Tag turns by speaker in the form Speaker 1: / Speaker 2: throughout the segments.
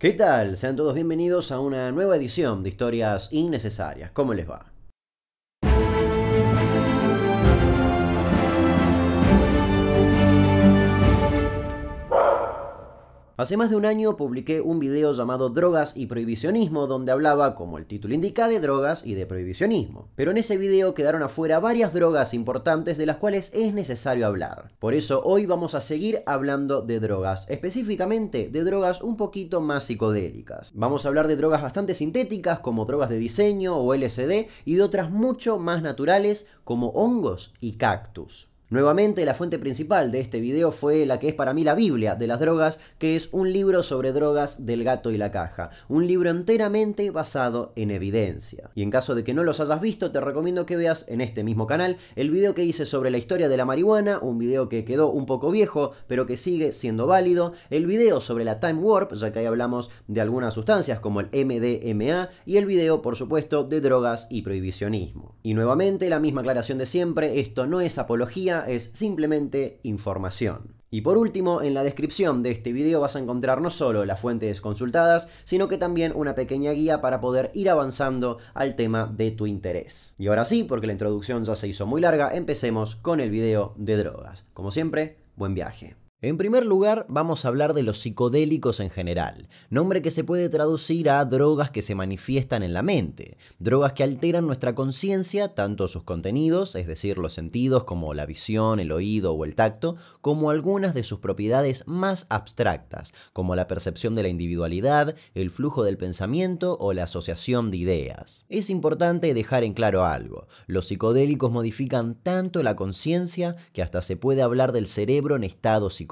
Speaker 1: ¿Qué tal? Sean todos bienvenidos a una nueva edición de Historias Innecesarias. ¿Cómo les va? Hace más de un año publiqué un video llamado Drogas y Prohibicionismo, donde hablaba, como el título indica, de drogas y de prohibicionismo. Pero en ese video quedaron afuera varias drogas importantes de las cuales es necesario hablar. Por eso hoy vamos a seguir hablando de drogas, específicamente de drogas un poquito más psicodélicas. Vamos a hablar de drogas bastante sintéticas, como drogas de diseño o LSD, y de otras mucho más naturales, como hongos y cactus. Nuevamente, la fuente principal de este video fue la que es para mí la Biblia de las drogas, que es un libro sobre drogas del gato y la caja, un libro enteramente basado en evidencia. Y en caso de que no los hayas visto, te recomiendo que veas en este mismo canal el video que hice sobre la historia de la marihuana, un video que quedó un poco viejo, pero que sigue siendo válido, el video sobre la Time Warp, ya que ahí hablamos de algunas sustancias como el MDMA, y el video, por supuesto, de drogas y prohibicionismo. Y nuevamente, la misma aclaración de siempre, esto no es apología, es simplemente información. Y por último, en la descripción de este video vas a encontrar no solo las fuentes consultadas, sino que también una pequeña guía para poder ir avanzando al tema de tu interés. Y ahora sí, porque la introducción ya se hizo muy larga, empecemos con el video de drogas. Como siempre, buen viaje. En primer lugar, vamos a hablar de los psicodélicos en general, nombre que se puede traducir a drogas que se manifiestan en la mente, drogas que alteran nuestra conciencia, tanto sus contenidos, es decir, los sentidos como la visión, el oído o el tacto, como algunas de sus propiedades más abstractas, como la percepción de la individualidad, el flujo del pensamiento o la asociación de ideas. Es importante dejar en claro algo, los psicodélicos modifican tanto la conciencia que hasta se puede hablar del cerebro en estado psicodélico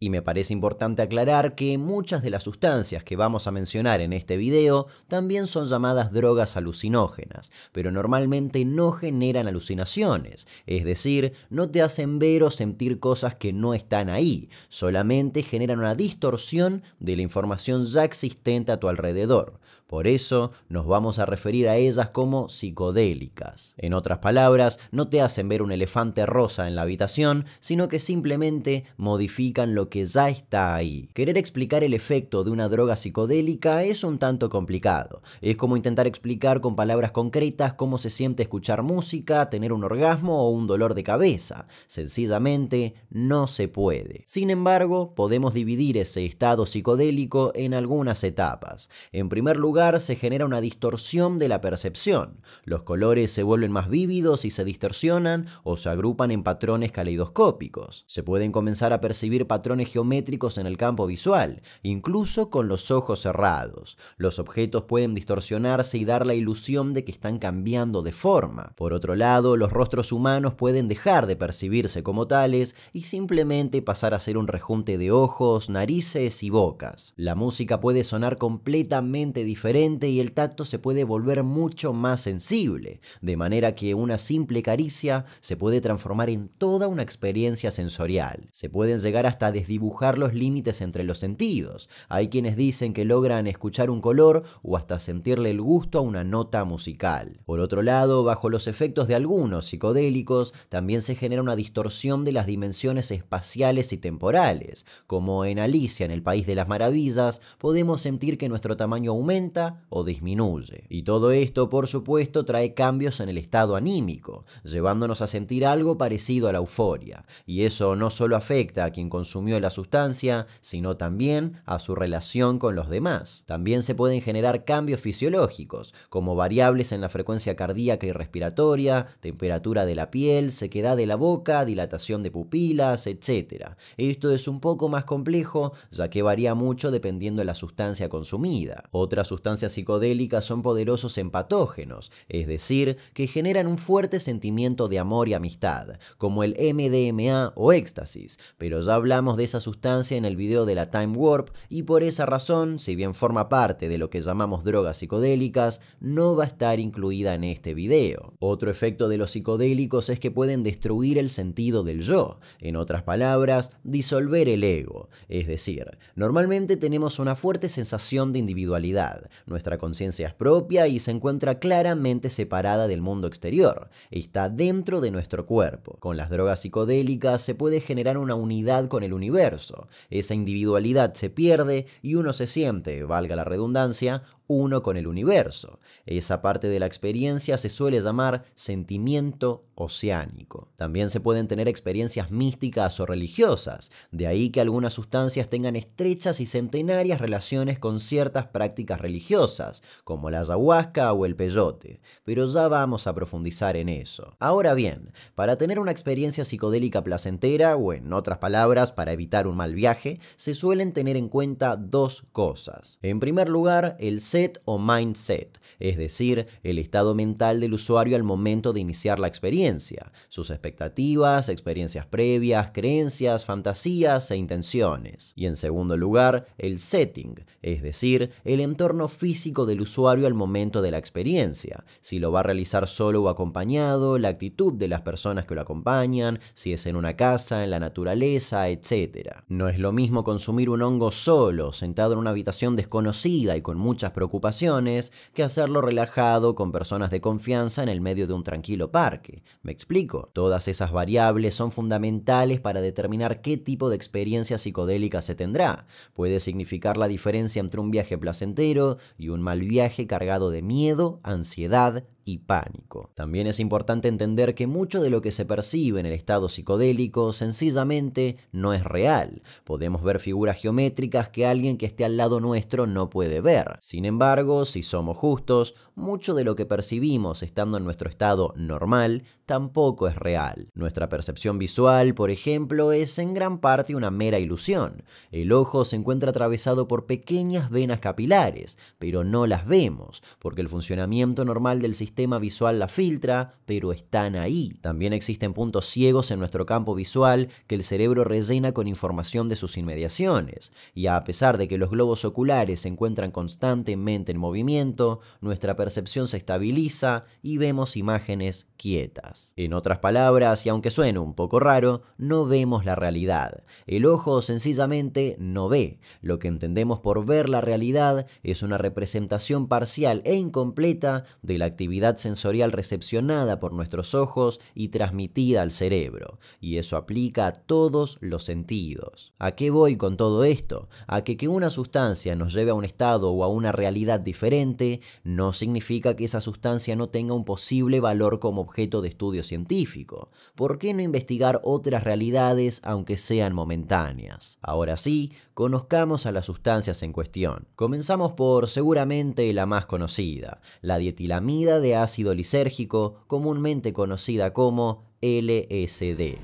Speaker 1: y me parece importante aclarar que muchas de las sustancias que vamos a mencionar en este video también son llamadas drogas alucinógenas, pero normalmente no generan alucinaciones, es decir, no te hacen ver o sentir cosas que no están ahí, solamente generan una distorsión de la información ya existente a tu alrededor. Por eso nos vamos a referir a ellas como psicodélicas. En otras palabras, no te hacen ver un elefante rosa en la habitación, sino que simplemente modifican lo que ya está ahí. Querer explicar el efecto de una droga psicodélica es un tanto complicado. Es como intentar explicar con palabras concretas cómo se siente escuchar música, tener un orgasmo o un dolor de cabeza. Sencillamente, no se puede. Sin embargo, podemos dividir ese estado psicodélico en algunas etapas. En primer lugar, se genera una distorsión de la percepción. Los colores se vuelven más vívidos y se distorsionan o se agrupan en patrones caleidoscópicos. Se pueden comenzar a percibir patrones geométricos en el campo visual, incluso con los ojos cerrados. Los objetos pueden distorsionarse y dar la ilusión de que están cambiando de forma. Por otro lado, los rostros humanos pueden dejar de percibirse como tales y simplemente pasar a ser un rejunte de ojos, narices y bocas. La música puede sonar completamente diferente y el tacto se puede volver mucho más sensible, de manera que una simple caricia se puede transformar en toda una experiencia sensorial. Se puede llegar hasta desdibujar los límites entre los sentidos. Hay quienes dicen que logran escuchar un color o hasta sentirle el gusto a una nota musical. Por otro lado, bajo los efectos de algunos psicodélicos, también se genera una distorsión de las dimensiones espaciales y temporales. Como en Alicia en el País de las Maravillas, podemos sentir que nuestro tamaño aumenta o disminuye. Y todo esto, por supuesto, trae cambios en el estado anímico, llevándonos a sentir algo parecido a la euforia. Y eso no solo afecta a quien consumió la sustancia, sino también a su relación con los demás. También se pueden generar cambios fisiológicos, como variables en la frecuencia cardíaca y respiratoria, temperatura de la piel, sequedad de la boca, dilatación de pupilas, etc. Esto es un poco más complejo, ya que varía mucho dependiendo de la sustancia consumida. Otras sustancias psicodélicas son poderosos patógenos, es decir, que generan un fuerte sentimiento de amor y amistad, como el MDMA o éxtasis, pero ya hablamos de esa sustancia en el video de la Time Warp y por esa razón, si bien forma parte de lo que llamamos drogas psicodélicas, no va a estar incluida en este video. Otro efecto de los psicodélicos es que pueden destruir el sentido del yo, en otras palabras, disolver el ego, es decir, normalmente tenemos una fuerte sensación de individualidad, nuestra conciencia es propia y se encuentra claramente separada del mundo exterior, está dentro de nuestro cuerpo. Con las drogas psicodélicas se puede generar una unidad con el universo. Esa individualidad se pierde y uno se siente, valga la redundancia, uno con el universo. Esa parte de la experiencia se suele llamar sentimiento oceánico. También se pueden tener experiencias místicas o religiosas, de ahí que algunas sustancias tengan estrechas y centenarias relaciones con ciertas prácticas religiosas, como la ayahuasca o el peyote, pero ya vamos a profundizar en eso. Ahora bien, para tener una experiencia psicodélica placentera, o en otras palabras, para evitar un mal viaje, se suelen tener en cuenta dos cosas. En primer lugar, el o mindset, es decir, el estado mental del usuario al momento de iniciar la experiencia, sus expectativas, experiencias previas, creencias, fantasías e intenciones. Y en segundo lugar, el setting, es decir, el entorno físico del usuario al momento de la experiencia, si lo va a realizar solo o acompañado, la actitud de las personas que lo acompañan, si es en una casa, en la naturaleza, etc. No es lo mismo consumir un hongo solo, sentado en una habitación desconocida y con muchas preocupaciones que hacerlo relajado con personas de confianza en el medio de un tranquilo parque. ¿Me explico? Todas esas variables son fundamentales para determinar qué tipo de experiencia psicodélica se tendrá. Puede significar la diferencia entre un viaje placentero y un mal viaje cargado de miedo, ansiedad, y pánico. También es importante entender que mucho de lo que se percibe en el estado psicodélico sencillamente no es real. Podemos ver figuras geométricas que alguien que esté al lado nuestro no puede ver. Sin embargo, si somos justos, mucho de lo que percibimos estando en nuestro estado normal tampoco es real. Nuestra percepción visual, por ejemplo, es en gran parte una mera ilusión. El ojo se encuentra atravesado por pequeñas venas capilares, pero no las vemos, porque el funcionamiento normal del sistema visual la filtra, pero están ahí. También existen puntos ciegos en nuestro campo visual que el cerebro rellena con información de sus inmediaciones, y a pesar de que los globos oculares se encuentran constantemente en movimiento, nuestra percepción se estabiliza y vemos imágenes quietas. En otras palabras, y aunque suene un poco raro, no vemos la realidad. El ojo sencillamente no ve. Lo que entendemos por ver la realidad es una representación parcial e incompleta de la actividad sensorial recepcionada por nuestros ojos y transmitida al cerebro, y eso aplica a todos los sentidos. ¿A qué voy con todo esto? A que que una sustancia nos lleve a un estado o a una realidad diferente no significa que esa sustancia no tenga un posible valor como objeto de estudio científico. ¿Por qué no investigar otras realidades aunque sean momentáneas? Ahora sí, conozcamos a las sustancias en cuestión. Comenzamos por seguramente la más conocida, la dietilamida de ácido lisérgico, comúnmente conocida como LSD.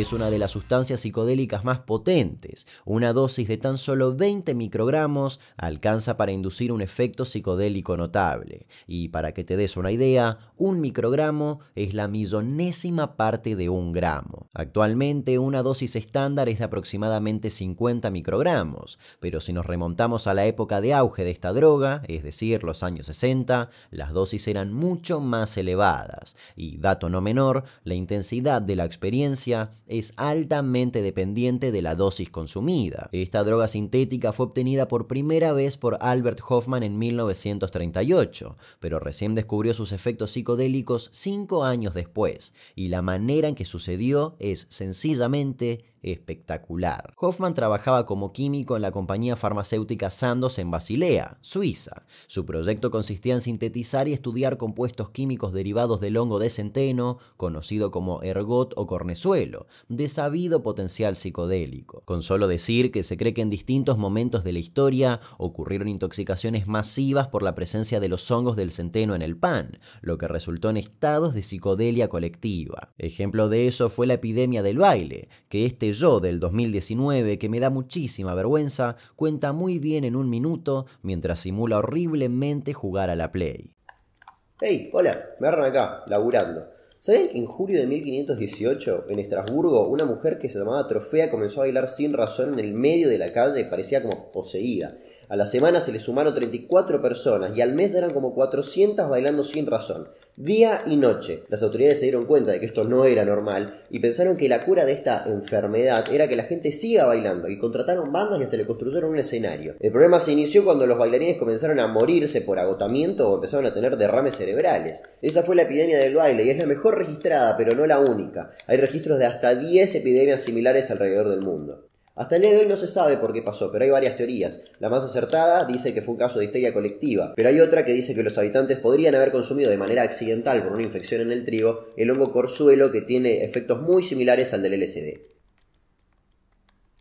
Speaker 1: Es una de las sustancias psicodélicas más potentes. Una dosis de tan solo 20 microgramos alcanza para inducir un efecto psicodélico notable. Y para que te des una idea, un microgramo es la millonésima parte de un gramo. Actualmente una dosis estándar es de aproximadamente 50 microgramos, pero si nos remontamos a la época de auge de esta droga, es decir, los años 60, las dosis eran mucho más elevadas. Y dato no menor, la intensidad de la experiencia es altamente dependiente de la dosis consumida. Esta droga sintética fue obtenida por primera vez por Albert Hoffman en 1938, pero recién descubrió sus efectos psicodélicos cinco años después, y la manera en que sucedió es sencillamente espectacular. Hoffman trabajaba como químico en la compañía farmacéutica Sandoz en Basilea, Suiza. Su proyecto consistía en sintetizar y estudiar compuestos químicos derivados del hongo de centeno, conocido como ergot o cornezuelo, de sabido potencial psicodélico. Con solo decir que se cree que en distintos momentos de la historia ocurrieron intoxicaciones masivas por la presencia de los hongos del centeno en el pan, lo que resultó en estados de psicodelia colectiva. Ejemplo de eso fue la epidemia del baile, que este yo del 2019, que me da muchísima vergüenza, cuenta muy bien en un minuto mientras simula horriblemente jugar a la Play. Hey, hola, me agarran acá, laburando. saben que en julio de 1518, en Estrasburgo, una mujer que se llamaba Trofea comenzó a bailar sin razón en el medio de la calle y parecía como poseída? A la semana se le sumaron 34 personas y al mes eran como 400 bailando sin razón, día y noche. Las autoridades se dieron cuenta de que esto no era normal y pensaron que la cura de esta enfermedad era que la gente siga bailando y contrataron bandas y hasta le construyeron un escenario. El problema se inició cuando los bailarines comenzaron a morirse por agotamiento o empezaron a tener derrames cerebrales. Esa fue la epidemia del baile y es la mejor registrada, pero no la única. Hay registros de hasta 10 epidemias similares alrededor del mundo. Hasta el día de hoy no se sabe por qué pasó, pero hay varias teorías. La más acertada dice que fue un caso de histeria colectiva, pero hay otra que dice que los habitantes podrían haber consumido de manera accidental por una infección en el trigo el hongo corzuelo que tiene efectos muy similares al del LSD.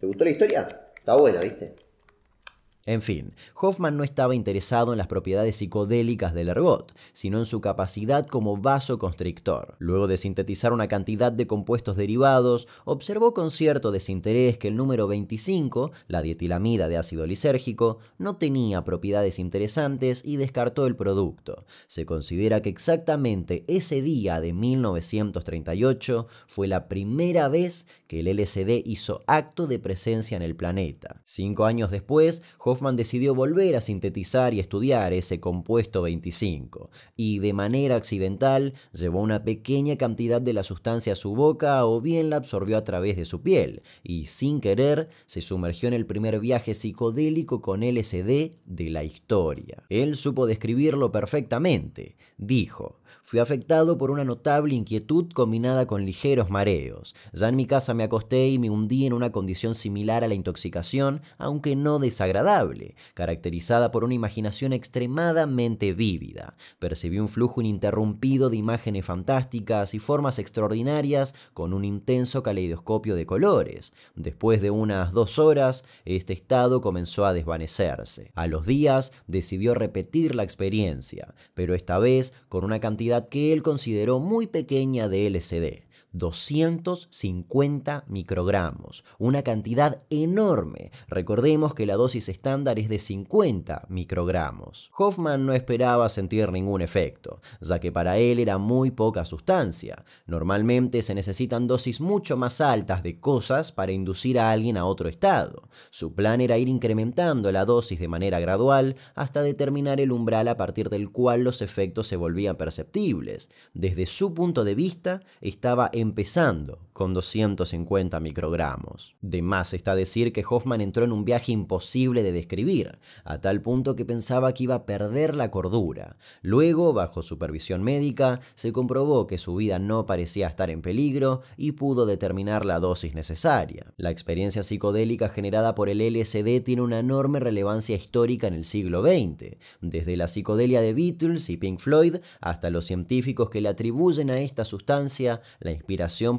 Speaker 1: ¿Te gustó la historia? Está buena, ¿viste? En fin, Hoffman no estaba interesado en las propiedades psicodélicas del ergot, sino en su capacidad como vasoconstrictor. Luego de sintetizar una cantidad de compuestos derivados, observó con cierto desinterés que el número 25, la dietilamida de ácido lisérgico, no tenía propiedades interesantes y descartó el producto. Se considera que exactamente ese día de 1938 fue la primera vez que el LSD hizo acto de presencia en el planeta. Cinco años después, Hoffman decidió volver a sintetizar y estudiar ese compuesto 25, y de manera accidental llevó una pequeña cantidad de la sustancia a su boca o bien la absorbió a través de su piel, y sin querer se sumergió en el primer viaje psicodélico con LSD de la historia. Él supo describirlo perfectamente. Dijo, fui afectado por una notable inquietud combinada con ligeros mareos. Ya en mi casa me acosté y me hundí en una condición similar a la intoxicación, aunque no desagradable, caracterizada por una imaginación extremadamente vívida. Percibí un flujo ininterrumpido de imágenes fantásticas y formas extraordinarias con un intenso caleidoscopio de colores. Después de unas dos horas, este estado comenzó a desvanecerse. A los días, decidió repetir la experiencia, pero esta vez con una cantidad que él consideró muy pequeña de LCD. 250 microgramos, una cantidad enorme. Recordemos que la dosis estándar es de 50 microgramos. Hoffman no esperaba sentir ningún efecto, ya que para él era muy poca sustancia. Normalmente se necesitan dosis mucho más altas de cosas para inducir a alguien a otro estado. Su plan era ir incrementando la dosis de manera gradual hasta determinar el umbral a partir del cual los efectos se volvían perceptibles. Desde su punto de vista, estaba en empezando con 250 microgramos. De más está decir que Hoffman entró en un viaje imposible de describir, a tal punto que pensaba que iba a perder la cordura. Luego, bajo supervisión médica, se comprobó que su vida no parecía estar en peligro y pudo determinar la dosis necesaria. La experiencia psicodélica generada por el LSD tiene una enorme relevancia histórica en el siglo XX, desde la psicodelia de Beatles y Pink Floyd hasta los científicos que le atribuyen a esta sustancia la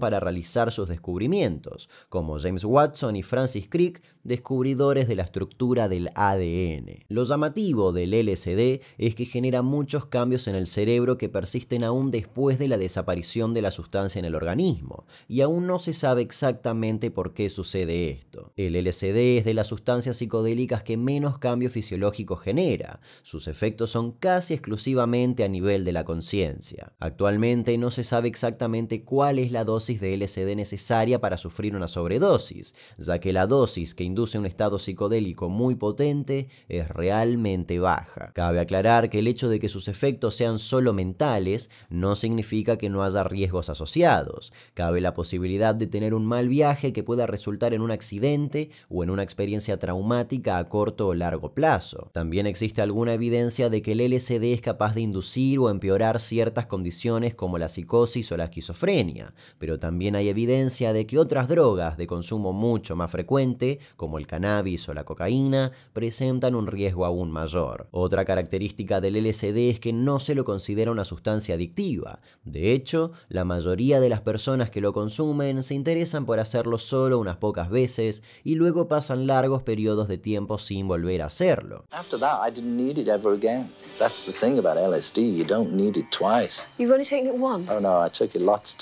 Speaker 1: para realizar sus descubrimientos, como James Watson y Francis Crick, descubridores de la estructura del ADN. Lo llamativo del LSD es que genera muchos cambios en el cerebro que persisten aún después de la desaparición de la sustancia en el organismo, y aún no se sabe exactamente por qué sucede esto. El LSD es de las sustancias psicodélicas que menos cambios fisiológicos genera, sus efectos son casi exclusivamente a nivel de la conciencia. Actualmente no se sabe exactamente cuál es la dosis de LSD necesaria para sufrir una sobredosis, ya que la dosis que induce un estado psicodélico muy potente es realmente baja. Cabe aclarar que el hecho de que sus efectos sean solo mentales no significa que no haya riesgos asociados. Cabe la posibilidad de tener un mal viaje que pueda resultar en un accidente o en una experiencia traumática a corto o largo plazo. También existe alguna evidencia de que el LSD es capaz de inducir o empeorar ciertas condiciones como la psicosis o la esquizofrenia, pero también hay evidencia de que otras drogas de consumo mucho más frecuente, como el cannabis o la cocaína, presentan un riesgo aún mayor. Otra característica del LSD es que no se lo considera una sustancia adictiva. De hecho, la mayoría de las personas que lo consumen se interesan por hacerlo solo unas pocas veces y luego pasan largos periodos de tiempo sin volver a hacerlo. After that, I didn't need it ever again. That's the thing about LSD, you don't need it twice. You've only taken it once? Oh no, I took it lots of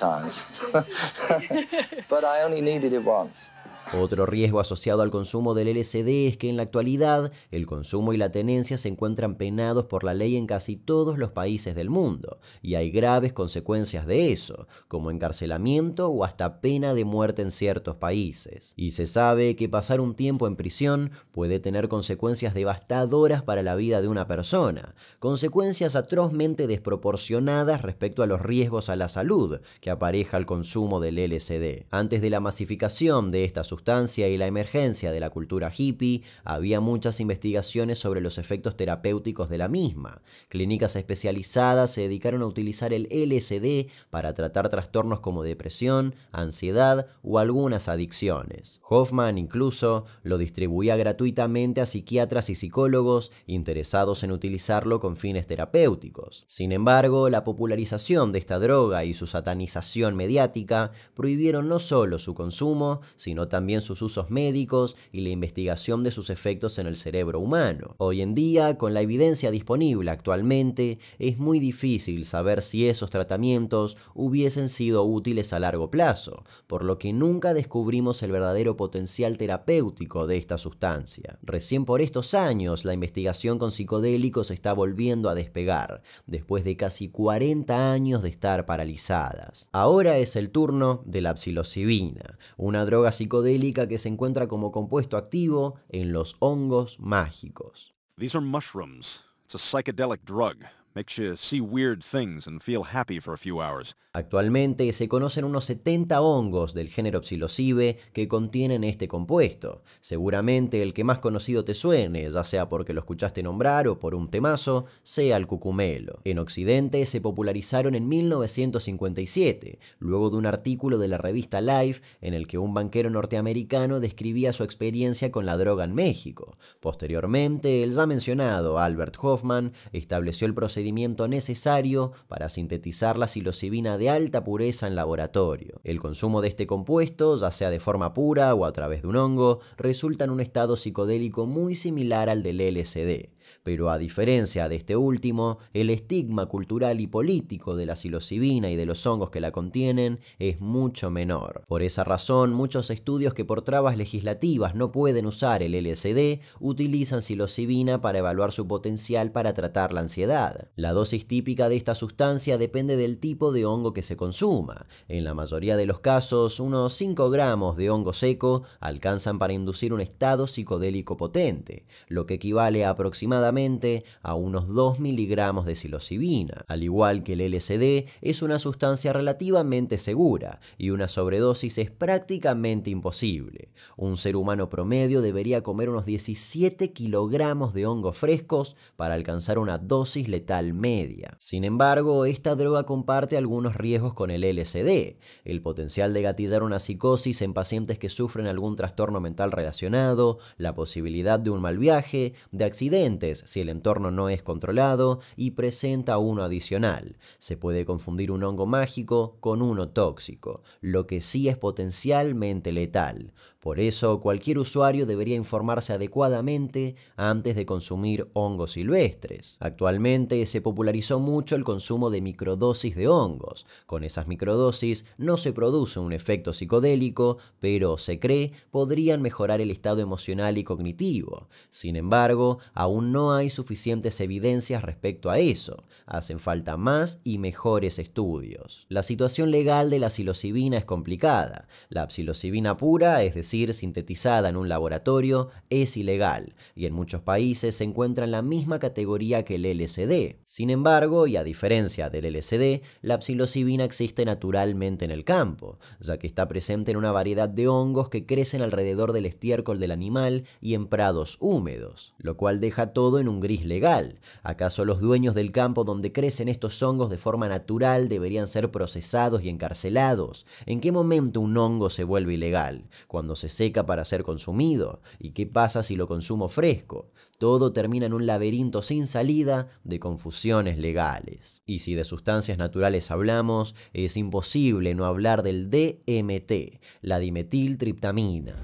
Speaker 1: but I only needed it once. Otro riesgo asociado al consumo del LSD es que en la actualidad el consumo y la tenencia se encuentran penados por la ley en casi todos los países del mundo, y hay graves consecuencias de eso, como encarcelamiento o hasta pena de muerte en ciertos países. Y se sabe que pasar un tiempo en prisión puede tener consecuencias devastadoras para la vida de una persona, consecuencias atrozmente desproporcionadas respecto a los riesgos a la salud que apareja el consumo del LSD. Antes de la masificación de esta sustancia y la emergencia de la cultura hippie, había muchas investigaciones sobre los efectos terapéuticos de la misma. Clínicas especializadas se dedicaron a utilizar el LSD para tratar trastornos como depresión, ansiedad o algunas adicciones. Hoffman incluso lo distribuía gratuitamente a psiquiatras y psicólogos interesados en utilizarlo con fines terapéuticos. Sin embargo, la popularización de esta droga y su satanización mediática prohibieron no solo su consumo, sino también también sus usos médicos y la investigación de sus efectos en el cerebro humano. Hoy en día, con la evidencia disponible actualmente, es muy difícil saber si esos tratamientos hubiesen sido útiles a largo plazo, por lo que nunca descubrimos el verdadero potencial terapéutico de esta sustancia. Recién por estos años, la investigación con psicodélicos está volviendo a despegar, después de casi 40 años de estar paralizadas. Ahora es el turno de la psilocibina, una droga psicodélica que se encuentra como compuesto activo en los hongos mágicos. These are mushrooms. It's a psychedelic drug. Makes you see weird things and feel happy for a few hours. Actualmente se conocen unos 70 hongos del género psilocybe que contienen este compuesto. Seguramente el que más conocido te suene, ya sea porque lo escuchaste nombrar o por un temazo, sea el cucumelo. En Occidente se popularizaron en 1957, luego de un artículo de la revista Life en el que un banquero norteamericano describía su experiencia con la droga en México. Posteriormente, el ya mencionado Albert Hoffman estableció el procedimiento necesario para sintetizar la psilocibina de alta pureza en laboratorio. El consumo de este compuesto, ya sea de forma pura o a través de un hongo, resulta en un estado psicodélico muy similar al del LSD pero a diferencia de este último, el estigma cultural y político de la psilocibina y de los hongos que la contienen es mucho menor. Por esa razón, muchos estudios que por trabas legislativas no pueden usar el LSD utilizan psilocibina para evaluar su potencial para tratar la ansiedad. La dosis típica de esta sustancia depende del tipo de hongo que se consuma. En la mayoría de los casos, unos 5 gramos de hongo seco alcanzan para inducir un estado psicodélico potente, lo que equivale a aproximadamente a unos 2 miligramos de psilocibina. Al igual que el LSD, es una sustancia relativamente segura y una sobredosis es prácticamente imposible. Un ser humano promedio debería comer unos 17 kilogramos de hongos frescos para alcanzar una dosis letal media. Sin embargo, esta droga comparte algunos riesgos con el LSD, el potencial de gatillar una psicosis en pacientes que sufren algún trastorno mental relacionado, la posibilidad de un mal viaje, de accidentes, si el entorno no es controlado y presenta uno adicional. Se puede confundir un hongo mágico con uno tóxico, lo que sí es potencialmente letal. Por eso, cualquier usuario debería informarse adecuadamente antes de consumir hongos silvestres. Actualmente se popularizó mucho el consumo de microdosis de hongos. Con esas microdosis no se produce un efecto psicodélico, pero se cree podrían mejorar el estado emocional y cognitivo. Sin embargo, aún no hay suficientes evidencias respecto a eso. Hacen falta más y mejores estudios. La situación legal de la psilocibina es complicada. La psilocibina pura, es decir, sintetizada en un laboratorio, es ilegal y en muchos países se encuentra en la misma categoría que el LSD. Sin embargo, y a diferencia del LSD, la psilocibina existe naturalmente en el campo, ya que está presente en una variedad de hongos que crecen alrededor del estiércol del animal y en prados húmedos, lo cual deja todo en un gris legal. ¿Acaso los dueños del campo donde crecen estos hongos de forma natural deberían ser procesados y encarcelados? ¿En qué momento un hongo se vuelve ilegal? ¿Cuando se seca para ser consumido. ¿Y qué pasa si lo consumo fresco? Todo termina en un laberinto sin salida de confusiones legales. Y si de sustancias naturales hablamos, es imposible no hablar del DMT, la dimetiltriptamina.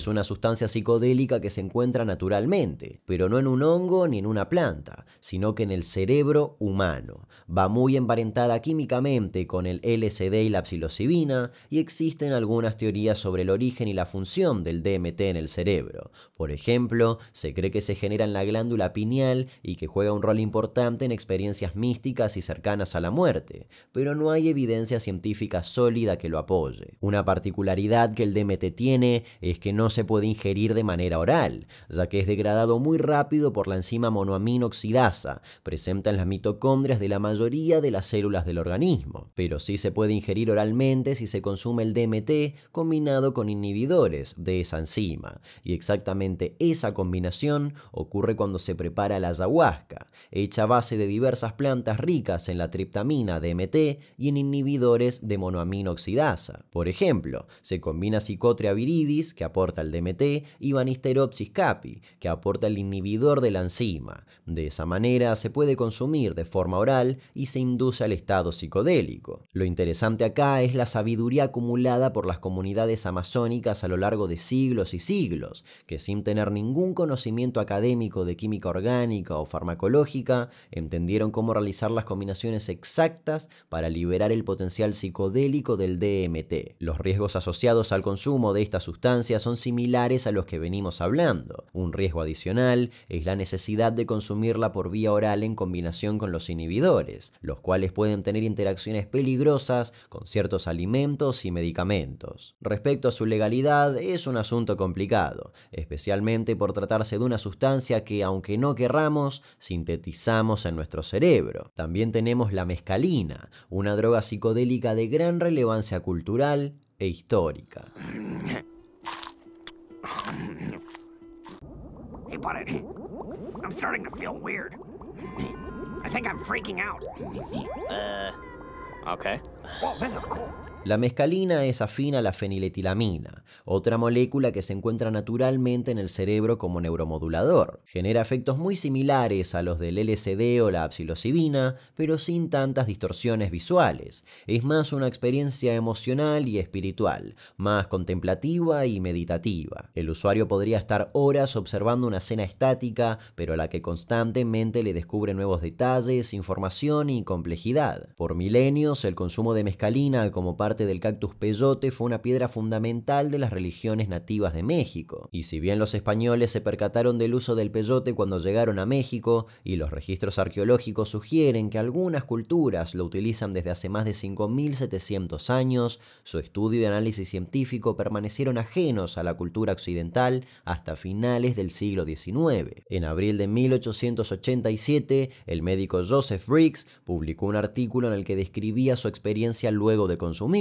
Speaker 1: es una sustancia psicodélica que se encuentra naturalmente, pero no en un hongo ni en una planta, sino que en el cerebro humano. Va muy emparentada químicamente con el LSD y la psilocibina y existen algunas teorías sobre el origen y la función del DMT en el cerebro. Por ejemplo, se cree que se genera en la glándula pineal y que juega un rol importante en experiencias místicas y cercanas a la muerte, pero no hay evidencia científica sólida que lo apoye. Una particularidad que el DMT tiene es que no se puede ingerir de manera oral, ya que es degradado muy rápido por la enzima monoaminoxidasa, presenta en las mitocondrias de la mayoría de las células del organismo. Pero sí se puede ingerir oralmente si se consume el DMT combinado con inhibidores de esa enzima, y exactamente esa combinación ocurre cuando se prepara la ayahuasca, hecha a base de diversas plantas ricas en la triptamina DMT y en inhibidores de monoaminoxidasa. Por ejemplo, se combina psicotria viridis, que aporta al DMT, y vanisteropsis capi, que aporta el inhibidor de la enzima. De esa manera se puede consumir de forma oral y se induce al estado psicodélico. Lo interesante acá es la sabiduría acumulada por las comunidades amazónicas a lo largo de siglos y siglos, que sin tener ningún conocimiento académico de química orgánica o farmacológica, entendieron cómo realizar las combinaciones exactas para liberar el potencial psicodélico del DMT. Los riesgos asociados al consumo de esta sustancia son similares a los que venimos hablando. Un riesgo adicional es la necesidad de consumirla por vía oral en combinación con los inhibidores, los cuales pueden tener interacciones peligrosas con ciertos alimentos y medicamentos. Respecto a su legalidad, es un asunto complicado, especialmente por tratarse de una sustancia que, aunque no querramos, sintetizamos en nuestro cerebro. También tenemos la mescalina, una droga psicodélica de gran relevancia cultural e histórica. hey, buddy. I'm starting to feel weird. I think I'm freaking out. Uh, okay. Well, then, of course. La mescalina es afín a la feniletilamina, otra molécula que se encuentra naturalmente en el cerebro como neuromodulador. Genera efectos muy similares a los del LSD o la psilocibina, pero sin tantas distorsiones visuales. Es más una experiencia emocional y espiritual, más contemplativa y meditativa. El usuario podría estar horas observando una escena estática, pero a la que constantemente le descubre nuevos detalles, información y complejidad. Por milenios, el consumo de mescalina como parte del cactus peyote fue una piedra fundamental de las religiones nativas de México. Y si bien los españoles se percataron del uso del peyote cuando llegaron a México, y los registros arqueológicos sugieren que algunas culturas lo utilizan desde hace más de 5.700 años, su estudio y análisis científico permanecieron ajenos a la cultura occidental hasta finales del siglo XIX. En abril de 1887, el médico Joseph Briggs publicó un artículo en el que describía su experiencia luego de consumir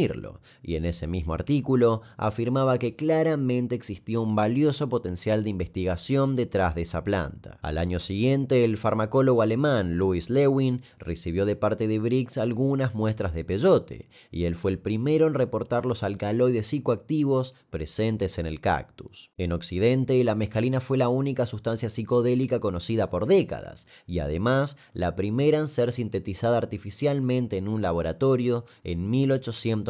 Speaker 1: y en ese mismo artículo afirmaba que claramente existía un valioso potencial de investigación detrás de esa planta. Al año siguiente, el farmacólogo alemán Louis Lewin recibió de parte de Briggs algunas muestras de peyote, y él fue el primero en reportar los alcaloides psicoactivos presentes en el cactus. En Occidente, la mescalina fue la única sustancia psicodélica conocida por décadas, y además la primera en ser sintetizada artificialmente en un laboratorio en 1800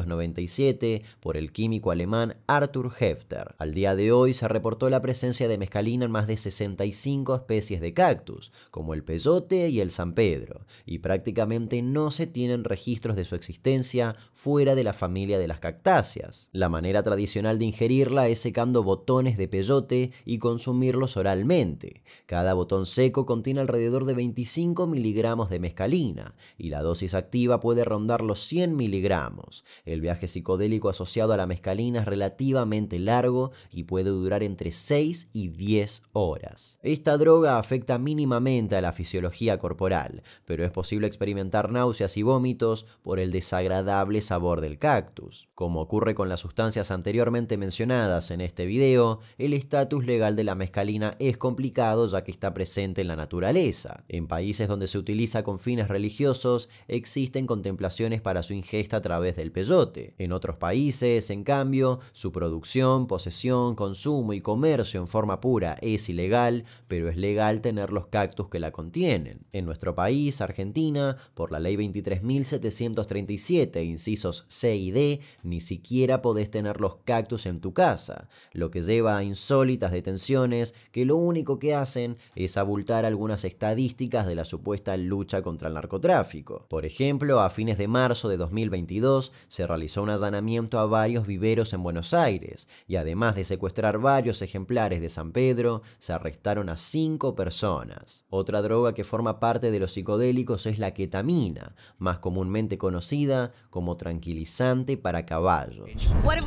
Speaker 1: por el químico alemán Arthur Hefter. Al día de hoy se reportó la presencia de mescalina en más de 65 especies de cactus, como el peyote y el San Pedro, y prácticamente no se tienen registros de su existencia fuera de la familia de las cactáceas. La manera tradicional de ingerirla es secando botones de peyote y consumirlos oralmente. Cada botón seco contiene alrededor de 25 miligramos de mescalina y la dosis activa puede rondar los 100 miligramos. El viaje psicodélico asociado a la mescalina es relativamente largo y puede durar entre 6 y 10 horas. Esta droga afecta mínimamente a la fisiología corporal, pero es posible experimentar náuseas y vómitos por el desagradable sabor del cactus. Como ocurre con las sustancias anteriormente mencionadas en este video, el estatus legal de la mescalina es complicado ya que está presente en la naturaleza. En países donde se utiliza con fines religiosos, existen contemplaciones para su ingesta a través del peyote en otros países, en cambio, su producción, posesión, consumo y comercio en forma pura es ilegal, pero es legal tener los cactus que la contienen. En nuestro país, Argentina, por la ley 23.737, incisos C y D, ni siquiera podés tener los cactus en tu casa, lo que lleva a insólitas detenciones que lo único que hacen es abultar algunas estadísticas de la supuesta lucha contra el narcotráfico. Por ejemplo, a fines de marzo de 2022 se realizó un allanamiento a varios viveros en Buenos Aires y además de secuestrar varios ejemplares de San Pedro, se arrestaron a cinco personas. Otra droga que forma parte de los psicodélicos es la ketamina, más comúnmente conocida como tranquilizante para caballos. What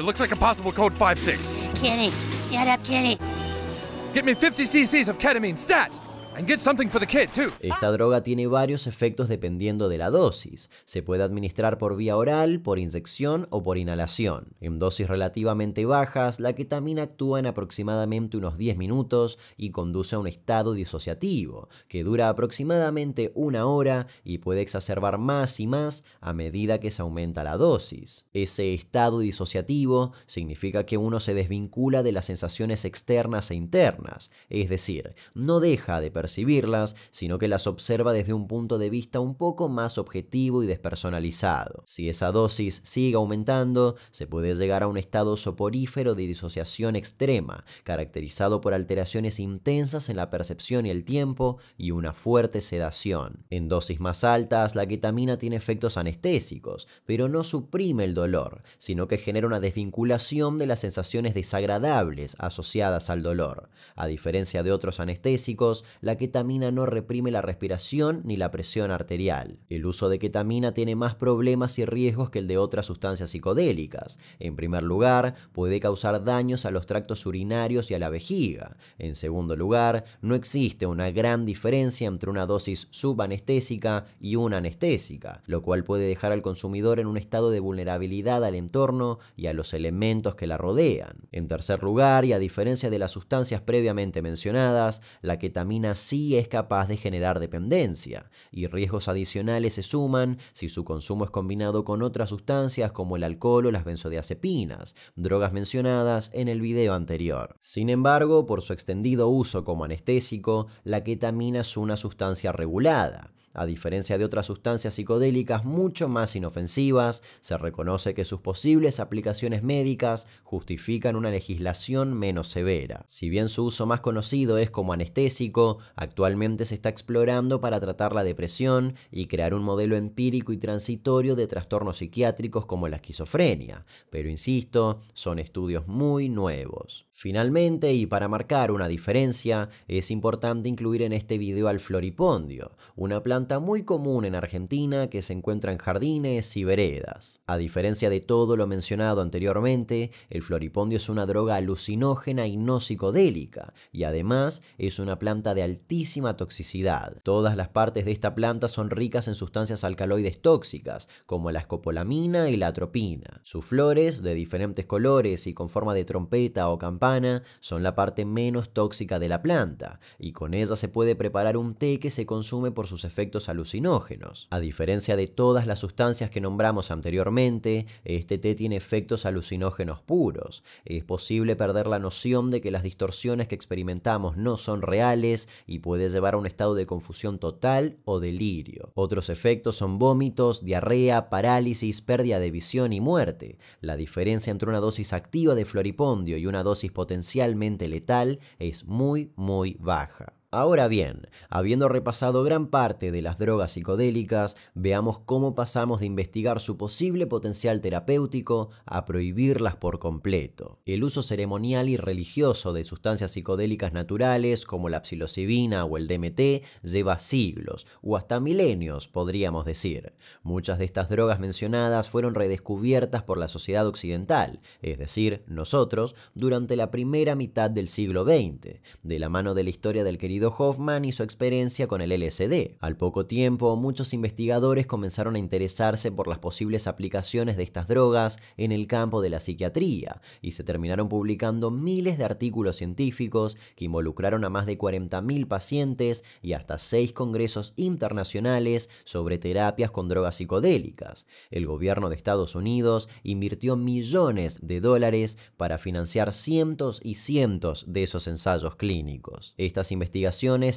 Speaker 1: Looks like a possible code Kenny, shut up, Kenny. Get me 50 cc's of ketamine, stat. Esta droga tiene varios efectos dependiendo de la dosis. Se puede administrar por vía oral, por inyección o por inhalación. En dosis relativamente bajas, la ketamina actúa en aproximadamente unos 10 minutos y conduce a un estado disociativo, que dura aproximadamente una hora y puede exacerbar más y más a medida que se aumenta la dosis. Ese estado disociativo significa que uno se desvincula de las sensaciones externas e internas, es decir, no deja de percibir sino que las observa desde un punto de vista un poco más objetivo y despersonalizado. Si esa dosis sigue aumentando, se puede llegar a un estado soporífero de disociación extrema, caracterizado por alteraciones intensas en la percepción y el tiempo y una fuerte sedación. En dosis más altas, la ketamina tiene efectos anestésicos, pero no suprime el dolor, sino que genera una desvinculación de las sensaciones desagradables asociadas al dolor. A diferencia de otros anestésicos, la la ketamina no reprime la respiración ni la presión arterial. El uso de ketamina tiene más problemas y riesgos que el de otras sustancias psicodélicas. En primer lugar, puede causar daños a los tractos urinarios y a la vejiga. En segundo lugar, no existe una gran diferencia entre una dosis subanestésica y una anestésica, lo cual puede dejar al consumidor en un estado de vulnerabilidad al entorno y a los elementos que la rodean. En tercer lugar, y a diferencia de las sustancias previamente mencionadas, la ketamina sí es capaz de generar dependencia, y riesgos adicionales se suman si su consumo es combinado con otras sustancias como el alcohol o las benzodiazepinas, drogas mencionadas en el video anterior. Sin embargo, por su extendido uso como anestésico, la ketamina es una sustancia regulada, a diferencia de otras sustancias psicodélicas mucho más inofensivas, se reconoce que sus posibles aplicaciones médicas justifican una legislación menos severa. Si bien su uso más conocido es como anestésico, actualmente se está explorando para tratar la depresión y crear un modelo empírico y transitorio de trastornos psiquiátricos como la esquizofrenia, pero insisto, son estudios muy nuevos. Finalmente, y para marcar una diferencia, es importante incluir en este video al floripondio, una planta planta muy común en Argentina que se encuentra en jardines y veredas. A diferencia de todo lo mencionado anteriormente, el floripondio es una droga alucinógena y no psicodélica, y además es una planta de altísima toxicidad. Todas las partes de esta planta son ricas en sustancias alcaloides tóxicas, como la escopolamina y la atropina. Sus flores, de diferentes colores y con forma de trompeta o campana, son la parte menos tóxica de la planta, y con ella se puede preparar un té que se consume por sus efectos alucinógenos. A diferencia de todas las sustancias que nombramos anteriormente, este té tiene efectos alucinógenos puros. Es posible perder la noción de que las distorsiones que experimentamos no son reales y puede llevar a un estado de confusión total o delirio. Otros efectos son vómitos, diarrea, parálisis, pérdida de visión y muerte. La diferencia entre una dosis activa de floripondio y una dosis potencialmente letal es muy, muy baja. Ahora bien, habiendo repasado gran parte de las drogas psicodélicas, veamos cómo pasamos de investigar su posible potencial terapéutico a prohibirlas por completo. El uso ceremonial y religioso de sustancias psicodélicas naturales como la psilocibina o el DMT lleva siglos o hasta milenios, podríamos decir. Muchas de estas drogas mencionadas fueron redescubiertas por la sociedad occidental, es decir, nosotros, durante la primera mitad del siglo XX, de la mano de la historia del querido Hoffman y su experiencia con el LSD. Al poco tiempo, muchos investigadores comenzaron a interesarse por las posibles aplicaciones de estas drogas en el campo de la psiquiatría, y se terminaron publicando miles de artículos científicos que involucraron a más de 40.000 pacientes y hasta seis congresos internacionales sobre terapias con drogas psicodélicas. El gobierno de Estados Unidos invirtió millones de dólares para financiar cientos y cientos de esos ensayos clínicos. Estas investigaciones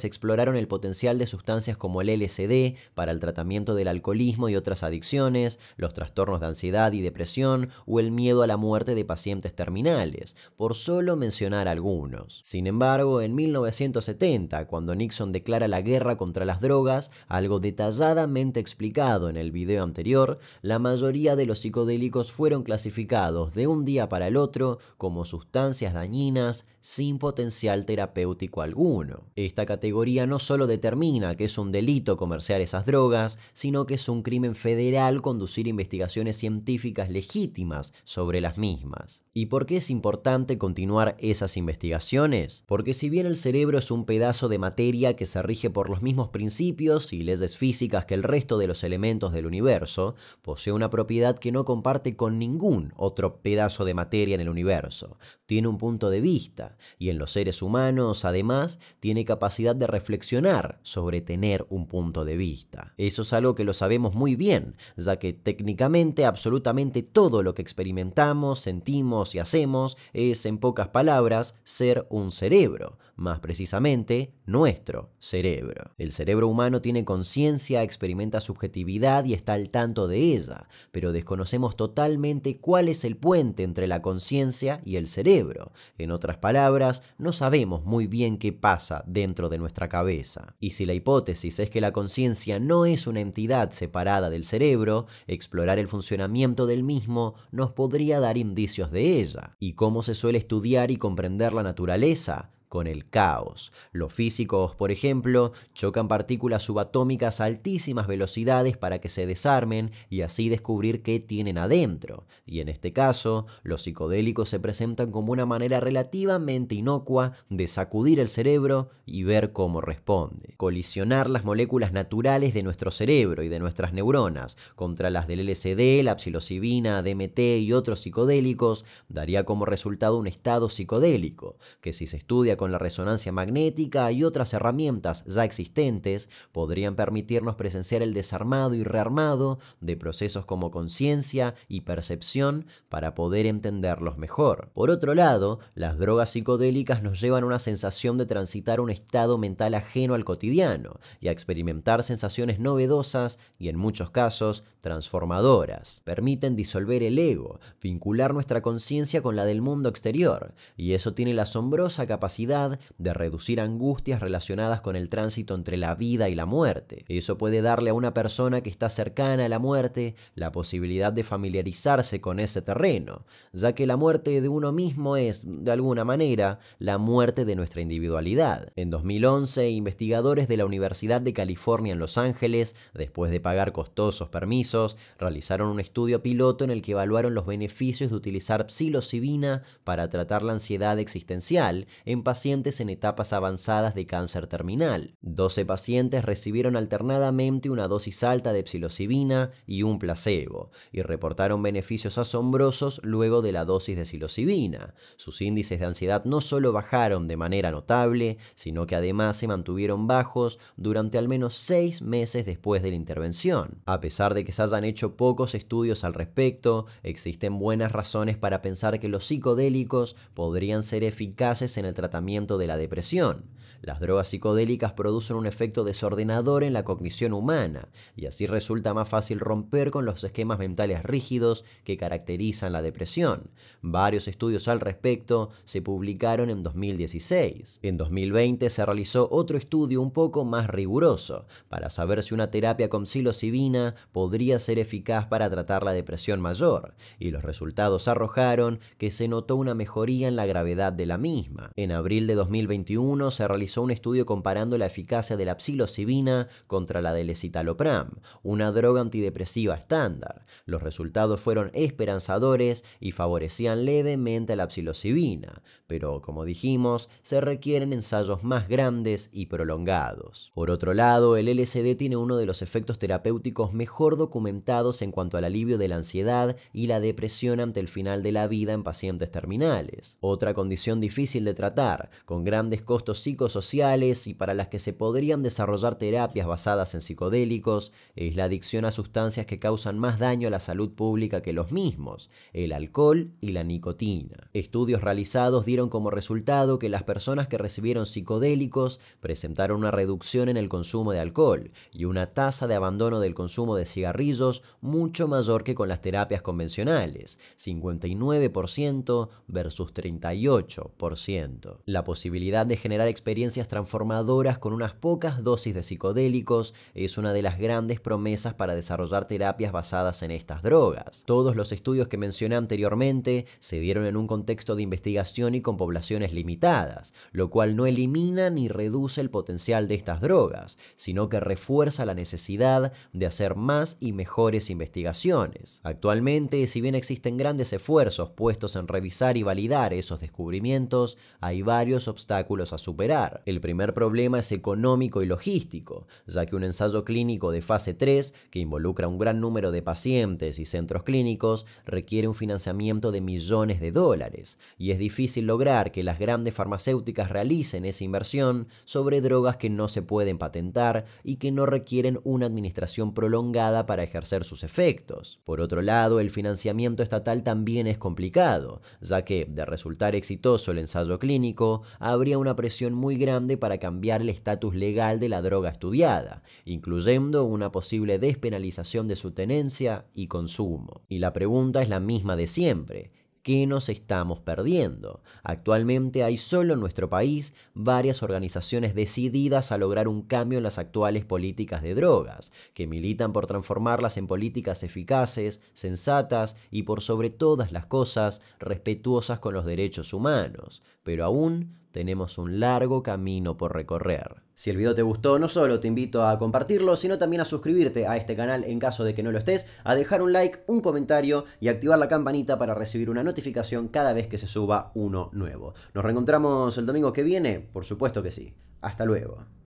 Speaker 1: exploraron el potencial de sustancias como el LSD para el tratamiento del alcoholismo y otras adicciones, los trastornos de ansiedad y depresión o el miedo a la muerte de pacientes terminales, por solo mencionar algunos. Sin embargo, en 1970, cuando Nixon declara la guerra contra las drogas, algo detalladamente explicado en el video anterior, la mayoría de los psicodélicos fueron clasificados de un día para el otro como sustancias dañinas sin potencial terapéutico alguno. Esta categoría no solo determina que es un delito comerciar esas drogas, sino que es un crimen federal conducir investigaciones científicas legítimas sobre las mismas. ¿Y por qué es importante continuar esas investigaciones? Porque si bien el cerebro es un pedazo de materia que se rige por los mismos principios y leyes físicas que el resto de los elementos del universo, posee una propiedad que no comparte con ningún otro pedazo de materia en el universo. Tiene un punto de vista y en los seres humanos, además, tiene que capacidad de reflexionar sobre tener un punto de vista. Eso es algo que lo sabemos muy bien, ya que técnicamente absolutamente todo lo que experimentamos, sentimos y hacemos es, en pocas palabras, ser un cerebro, más precisamente nuestro cerebro. El cerebro humano tiene conciencia, experimenta subjetividad y está al tanto de ella, pero desconocemos totalmente cuál es el puente entre la conciencia y el cerebro. En otras palabras, no sabemos muy bien qué pasa de dentro de nuestra cabeza. Y si la hipótesis es que la conciencia no es una entidad separada del cerebro, explorar el funcionamiento del mismo nos podría dar indicios de ella. ¿Y cómo se suele estudiar y comprender la naturaleza? con el caos. Los físicos, por ejemplo, chocan partículas subatómicas a altísimas velocidades para que se desarmen y así descubrir qué tienen adentro. Y en este caso, los psicodélicos se presentan como una manera relativamente inocua de sacudir el cerebro y ver cómo responde. Colisionar las moléculas naturales de nuestro cerebro y de nuestras neuronas contra las del LSD, la psilocibina, DMT y otros psicodélicos daría como resultado un estado psicodélico, que si se estudia con la resonancia magnética y otras herramientas ya existentes podrían permitirnos presenciar el desarmado y rearmado de procesos como conciencia y percepción para poder entenderlos mejor. Por otro lado, las drogas psicodélicas nos llevan a una sensación de transitar un estado mental ajeno al cotidiano y a experimentar sensaciones novedosas y en muchos casos transformadoras. Permiten disolver el ego, vincular nuestra conciencia con la del mundo exterior, y eso tiene la asombrosa capacidad de reducir angustias relacionadas con el tránsito entre la vida y la muerte. Eso puede darle a una persona que está cercana a la muerte la posibilidad de familiarizarse con ese terreno, ya que la muerte de uno mismo es, de alguna manera, la muerte de nuestra individualidad. En 2011, investigadores de la Universidad de California en Los Ángeles, después de pagar costosos permisos, realizaron un estudio piloto en el que evaluaron los beneficios de utilizar psilocibina para tratar la ansiedad existencial en pacientes en etapas avanzadas de cáncer terminal. 12 pacientes recibieron alternadamente una dosis alta de psilocibina y un placebo, y reportaron beneficios asombrosos luego de la dosis de psilocibina. Sus índices de ansiedad no solo bajaron de manera notable, sino que además se mantuvieron bajos durante al menos 6 meses después de la intervención. A pesar de que se hayan hecho pocos estudios al respecto, existen buenas razones para pensar que los psicodélicos podrían ser eficaces en el tratamiento de la depresión. Las drogas psicodélicas producen un efecto desordenador en la cognición humana, y así resulta más fácil romper con los esquemas mentales rígidos que caracterizan la depresión. Varios estudios al respecto se publicaron en 2016. En 2020 se realizó otro estudio un poco más riguroso, para saber si una terapia con psilocibina podría ser eficaz para tratar la depresión mayor, y los resultados arrojaron que se notó una mejoría en la gravedad de la misma. En abril abril de 2021 se realizó un estudio comparando la eficacia de la psilocibina contra la del escitalopram, una droga antidepresiva estándar. Los resultados fueron esperanzadores y favorecían levemente a la psilocibina, pero como dijimos, se requieren ensayos más grandes y prolongados. Por otro lado, el LSD tiene uno de los efectos terapéuticos mejor documentados en cuanto al alivio de la ansiedad y la depresión ante el final de la vida en pacientes terminales. Otra condición difícil de tratar con grandes costos psicosociales y para las que se podrían desarrollar terapias basadas en psicodélicos, es la adicción a sustancias que causan más daño a la salud pública que los mismos, el alcohol y la nicotina. Estudios realizados dieron como resultado que las personas que recibieron psicodélicos presentaron una reducción en el consumo de alcohol y una tasa de abandono del consumo de cigarrillos mucho mayor que con las terapias convencionales, 59% versus 38% la posibilidad de generar experiencias transformadoras con unas pocas dosis de psicodélicos es una de las grandes promesas para desarrollar terapias basadas en estas drogas. Todos los estudios que mencioné anteriormente se dieron en un contexto de investigación y con poblaciones limitadas, lo cual no elimina ni reduce el potencial de estas drogas, sino que refuerza la necesidad de hacer más y mejores investigaciones. Actualmente, si bien existen grandes esfuerzos puestos en revisar y validar esos descubrimientos, hay obstáculos a superar. El primer problema es económico y logístico, ya que un ensayo clínico de fase 3, que involucra un gran número de pacientes y centros clínicos, requiere un financiamiento de millones de dólares, y es difícil lograr que las grandes farmacéuticas realicen esa inversión sobre drogas que no se pueden patentar y que no requieren una administración prolongada para ejercer sus efectos. Por otro lado, el financiamiento estatal también es complicado, ya que, de resultar exitoso el ensayo clínico, habría una presión muy grande para cambiar el estatus legal de la droga estudiada, incluyendo una posible despenalización de su tenencia y consumo. Y la pregunta es la misma de siempre. ¿Qué nos estamos perdiendo. Actualmente hay solo en nuestro país varias organizaciones decididas a lograr un cambio en las actuales políticas de drogas, que militan por transformarlas en políticas eficaces, sensatas y por sobre todas las cosas respetuosas con los derechos humanos. Pero aún tenemos un largo camino por recorrer. Si el video te gustó, no solo te invito a compartirlo, sino también a suscribirte a este canal en caso de que no lo estés, a dejar un like, un comentario y activar la campanita para recibir una notificación cada vez que se suba uno nuevo. ¿Nos reencontramos el domingo que viene? Por supuesto que sí. Hasta luego.